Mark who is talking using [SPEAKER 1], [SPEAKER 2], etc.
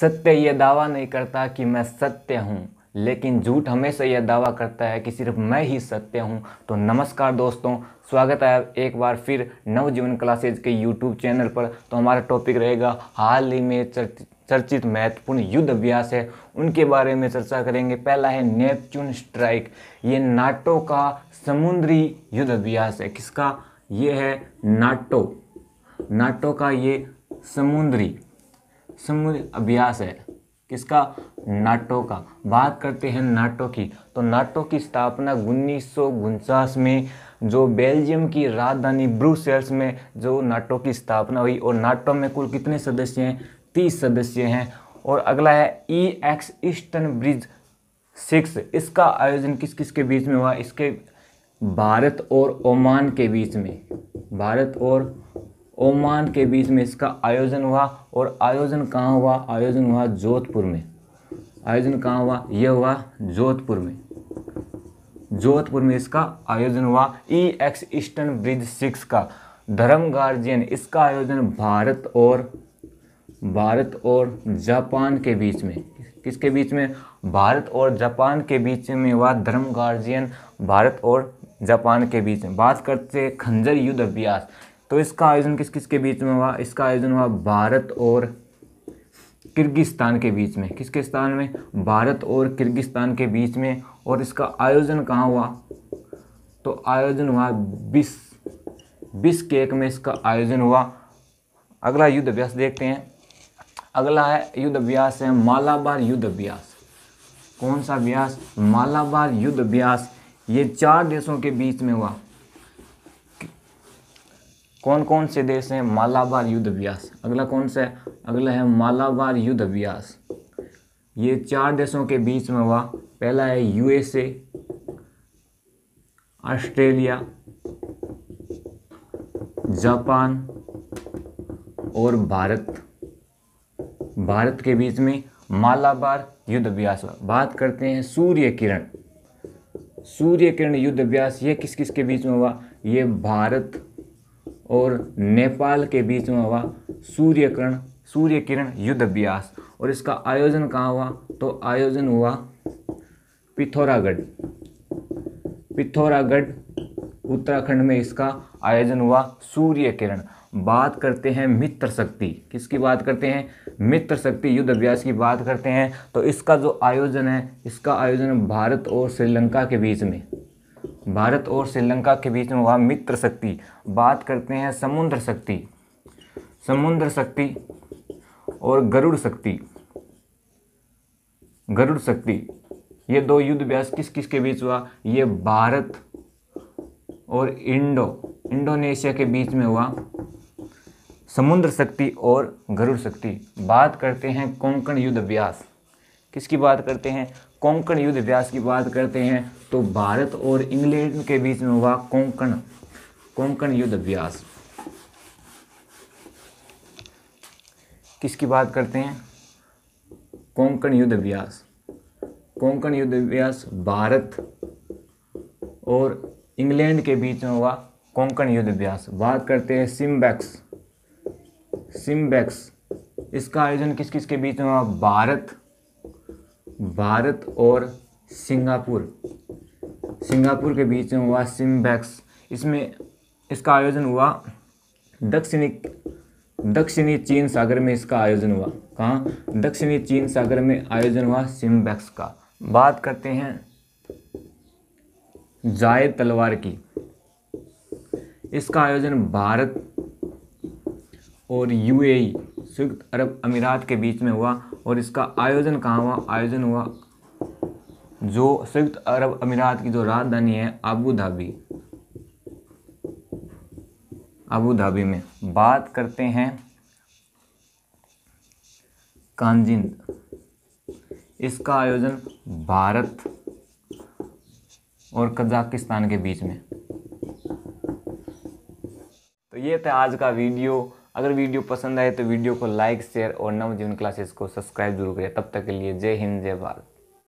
[SPEAKER 1] सत्य ये दावा नहीं करता कि मैं सत्य हूँ लेकिन झूठ हमेशा यह दावा करता है कि सिर्फ मैं ही सत्य हूँ तो नमस्कार दोस्तों स्वागत है एक बार फिर नवजीवन क्लासेज के यूट्यूब चैनल पर तो हमारा टॉपिक रहेगा हाल ही में चर्चित महत्वपूर्ण युद्ध अभ्यास है उनके बारे में चर्चा करेंगे पहला है नेपच्यून स्ट्राइक ये नाटो का समुद्री युद्ध अभ्यास है किसका ये है नाटो नाटो का ये समुद्री समूह अभ्यास है किसका नाटो का बात करते हैं नाटो की तो नाटो की स्थापना उन्नीस में जो बेल्जियम की राजधानी ब्रूसेल्स में जो नाटो की स्थापना हुई और नाटो में कुल कितने सदस्य हैं तीस सदस्य हैं और अगला है E X Eastern Bridge six इसका आयोजन किस किस के बीच में हुआ इसके भारत और ओमान के बीच में भारत और ओमान के बीच में इसका आयोजन हुआ और आयोजन कहाँ हुआ आयोजन हुआ जोधपुर में आयोजन कहाँ हुआ यह हुआ जोधपुर में जोधपुर में इसका आयोजन हुआ E X Eastern Bridge six का धर्म गार्जियन इसका आयोजन भारत और भारत और जापान के बीच में किसके बीच में भारत और जापान के बीच में हुआ धर्म गार्जियन भारत और जापान के बीच में बात करते खंजर युद्ध अभ्यास तो इसका आयोजन किस किस के बीच में हुआ इसका आयोजन हुआ भारत और किर्गिस्तान के बीच में किसके स्थान में भारत और किर्गिस्तान के बीच में और इसका आयोजन कहाँ हुआ तो आयोजन हुआ बिस बिस केक में इसका आयोजन हुआ अगला युद्ध अभ्यास देखते हैं अगला है युद्ध अभ्यास है मालाबार युद्ध अभ्यास कौन सा अभ्यास मालाबार युद्ध अभ्यास ये चार देशों के बीच में हुआ कौन कौन से देश हैं मालाबार युद्ध अभ्यास अगला कौन सा है अगला है मालाबार युद्ध अभ्यास ये चार देशों के बीच में हुआ पहला है यूएसए ऑस्ट्रेलिया जापान और भारत भारत के बीच में मालाबार युद्ध अभ्यास हुआ बात करते हैं सूर्य किरण सूर्य किरण युद्ध अभ्यास ये किस किस के बीच में हुआ ये भारत और नेपाल के बीच में हुआ सूर्यकरण सूर्य किरण युद्ध अभ्यास और इसका आयोजन कहाँ हुआ तो आयोजन हुआ पिथौरागढ़ पिथौरागढ़ उत्तराखंड में इसका आयोजन हुआ सूर्य किरण बात करते हैं मित्र शक्ति किसकी बात करते हैं मित्र शक्ति युद्ध अभ्यास की बात करते हैं तो इसका जो आयोजन है इसका आयोजन भारत और श्रीलंका के बीच में भारत और श्रीलंका के बीच में हुआ मित्र शक्ति बात करते हैं समुद्र शक्ति समुद्र शक्ति और गरुड़ शक्ति गरुड़ शक्ति ये दो युद्ध अभ्यास किस किस के बीच हुआ ये भारत और इंडो इंडोनेशिया के बीच में हुआ समुद्र शक्ति और गरुड़ शक्ति बात करते हैं कोंकण युद्ध अभ्यास किसकी बात करते हैं कोंकण युद्ध इतिहास की बात करते हैं तो भारत और इंग्लैंड के बीच में हुआ कोंकण कोंकण युद्ध अभ्यास किसकी बात करते हैं कोंकण युद्ध अभ्यास कोंकण युद्ध अभ्यास भारत और इंग्लैंड के बीच में हुआ कोंकण युद्ध अभ्यास बात करते हैं सिम्बैक्स सिम्बैक्स इसका आयोजन किस किस के बीच में हुआ भारत भारत और सिंगापुर सिंगापुर के बीच में हुआ सिम्बैक्स इसमें इसका आयोजन हुआ दक्षिणी दक्षिणी चीन सागर में इसका आयोजन हुआ कहाँ दक्षिणी चीन सागर में आयोजन हुआ सिम्बैक्स का बात करते हैं जाय तलवार की इसका आयोजन भारत और यूएई संयुक्त अरब अमीरात के बीच में हुआ और इसका आयोजन कहाँ हुआ आयोजन हुआ जो संयुक्त अरब अमीरात की जो राजधानी है आबू धाबी आबू धाबी में बात करते हैं कांजिन इसका आयोजन भारत और कजाकिस्तान के बीच में तो ये था आज का वीडियो अगर वीडियो पसंद आए तो वीडियो को लाइक शेयर और नवजीवन क्लासेस को सब्सक्राइब जरूर करें तब तक के लिए जय हिंद जय भारत